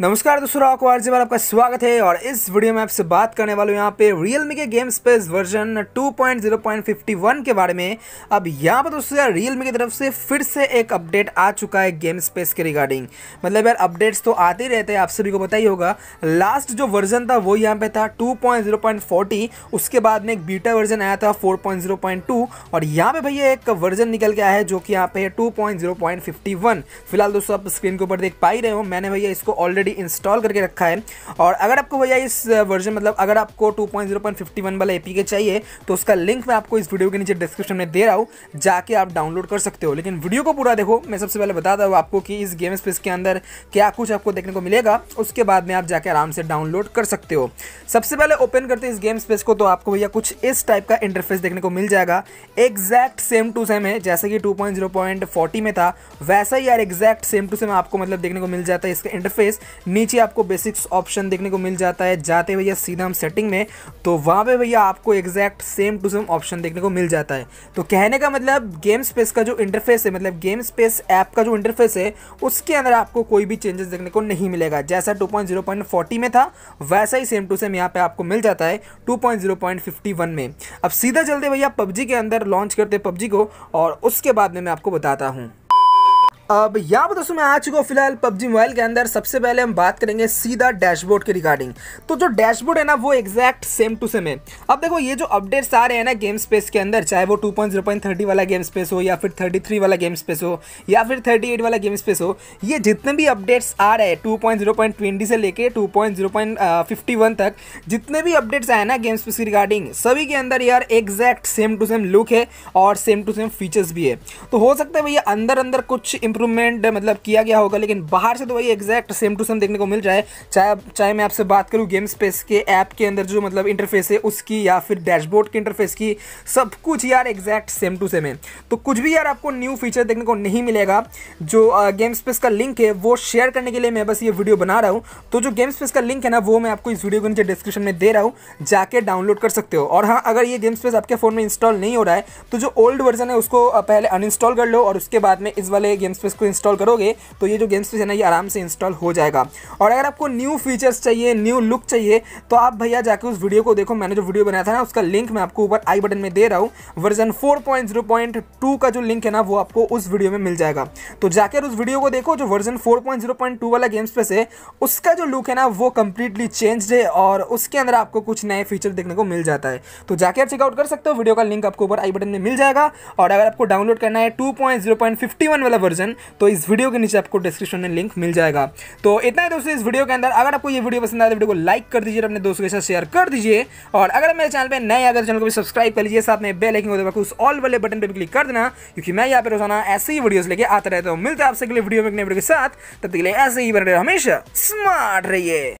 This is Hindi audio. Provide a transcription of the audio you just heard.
नमस्कार दोस्तों आपको आरजे पर आपका स्वागत है और इस वीडियो में आपसे बात करने वाला हूँ यहाँ पे Realme के गेम स्पेस वर्जन 2.0.51 के बारे में अब यहाँ पर दोस्तों यार Realme की तरफ से फिर से एक अपडेट आ चुका है गेम स्पेस के रिगार्डिंग मतलब यार अपडेट्स तो आते ही रहते हैं आप सभी को पता ही होगा लास्ट जो वर्जन था वो यहाँ पे था टू उसके बाद में एक बीटा वर्जन आया था फोर और यहाँ पे भैया एक वर्जन निकल के आया है जो कि यहाँ पे टू फिलहाल दोस्तों आप स्क्रीन के ऊपर देख पा ही रहे हो मैंने भैया इसको ऑलरेडी ऑलरेडी इंस्टॉल करके रखा है और अगर आपको भैया इस वर्जन मतलब अगर आपको 2.0.51 वाला एपीके चाहिए तो उसका लिंक मैं आपको इस वीडियो के नीचे डिस्क्रिप्शन में दे रहा हूँ जाके आप डाउनलोड कर सकते हो लेकिन वीडियो को पूरा देखो मैं सबसे पहले बताता हूँ आपको कि इस गेम स्पेस के अंदर क्या कुछ आपको देखने को मिलेगा उसके बाद में आप जाके आराम से डाउनलोड कर सकते हो सबसे पहले ओपन करते इस गेम स्पेस को तो आपको भैया कुछ इस टाइप का इंटरफेस देखने को मिल जाएगा एग्जैक्ट सेम टू सेम है जैसे कि 2.0.40 में था वैसा ही यार एग्जैक्ट सेम टू सेम आपको मतलब देखने को मिल जाता है इसका इंटरफेस नीचे आपको बेसिक्स ऑप्शन देखने को मिल जाता है जाते भैया सीधा हम सेटिंग में तो वहाँ पे भैया आपको exact same to same option देखने को मिल जाता है तो कहने का मतलब गेम स्पेस का जो इंटरफेस है मतलब गेम स्पेस ऐप का जो इंटरफेस है उसके अंदर आपको कोई भी चेंजेस देखने को नहीं मिलेगा जैसा टू में था वैसा ही सेम टू सेम यहाँ पर आपको मिल जाता है टू में अब सीधा चलते भैया पबजी के अंदर लॉन्च करते पबजी को और उसके बाद में मैं आपको बताता हूँ अब यहाँ पर दोस्तों मैं आ चुका हूँ फिलहाल पबजी मोबाइल के अंदर सबसे पहले हम बात करेंगे सीधा डैशबोर्ड के रिगार्डिंग तो जो डैशबोर्ड है ना वो एग्जैक्ट सेम टू सेम है अब देखो ये जो अपडेट्स आ रहे हैं ना गेम स्पेस के अंदर चाहे वो 2.0.30 वाला गेम स्पेस हो या फिर 33 वाला गेम स्पेस हो या फिर 38 वाला गेम स्पेस हो ये जितने भी अपडेट्स आ रहे हैं टू से लेकर टू तक जितने भी अपडेट्स आए ना गेम स्पेस रिगार्डिंग सभी के अंदर यार exact same to same look है और सेम टू सेम फीचर्स भी है तो हो सकता है भैया अंदर अंदर कुछ इम्प्रूवमेंट मतलब किया गया होगा लेकिन बाहर से तो वही एग्जैक्ट सेम टू सेम देखने को मिल जाए चाहे चाहे मैं आपसे बात करूँ गेम स्पेस के ऐप के अंदर जो मतलब इंटरफेस है उसकी या फिर डैशबोर्ड के इंटरफेस की सब कुछ यार एग्जैक्ट सेम टू सेम है तो कुछ भी यार आपको न्यू फीचर देखने को नहीं मिलेगा जो गेम स्पेस का लिंक है वो शेयर करने के लिए मैं बस ये वीडियो बना रहा हूँ तो जो गेम स्पेस का लिंक है ना वो मैं आपको इस वीडियो के नीचे डिस्क्रिप्शन में दे रहा हूँ जाके डाउनलोड कर सकते हो और हाँ अगर ये गेम स्पेस आपके फ़ोन में इंस्टॉल नहीं हो रहा है तो जो ओल्ड वर्जन है उसको पहले अनइंस्टॉल कर लो और उसके बाद में इस वाले गेम्स गेम्स को इंस्टॉल करोगे तो ये जो गेम्स है ना ये आराम से इंस्टॉल हो जाएगा और अगर आपको न्यू फीचर्स चाहिए न्यू लुक चाहिए तो आप भैया जाकर उस वीडियो को देखो मैंने जो वीडियो बनाया था ना उसका लिंक मैं आपको ऊपर आई बटन में दे रहा हूँ वर्जन फोर का जो लिंक है ना वो आपको उस वीडियो में मिल जाएगा तो जाकर उस वीडियो को देखो जो वर्जन फोर वाला गेम्स पे से उसका जो लुक है ना वो कंप्लीटली चेंज है और उसके अंदर आपको कुछ नए फीचर देखने को मिल जाता है तो जाकर चेकआउट कर सकते हो वीडियो का लिंक आपको ऊपर आई बटन में मिल जाएगा और अगर आपको डाउनलोड करना है टू वाला वर्जन तो इस वीडियो के नीचे आपको डिस्क्रिप्शन में लिंक मिल जाएगा तो इतना ही दोस्तों इस वीडियो के अंदर अगर आपको ये वीडियो पसंद आए तो वीडियो को लाइक कर दीजिए अपने दोस्तों के साथ शेयर कर दीजिए और अगर मेरे चैनल पर नए अगर चैनल को भी सब्सक्राइब कर लीजिए साथ में बेल आइकन को दबा उस ऑल वाले बटन पर भी क्लिक कर देना क्योंकि मैं यहाँ पर रोजाना ऐसे ही वीडियोज लेके आता रहता हूँ मिलता है आपसे अगले वीडियो में अपने वीडियो के साथ तब तक ऐसे ही बने हमेशा स्मार्ट रहिए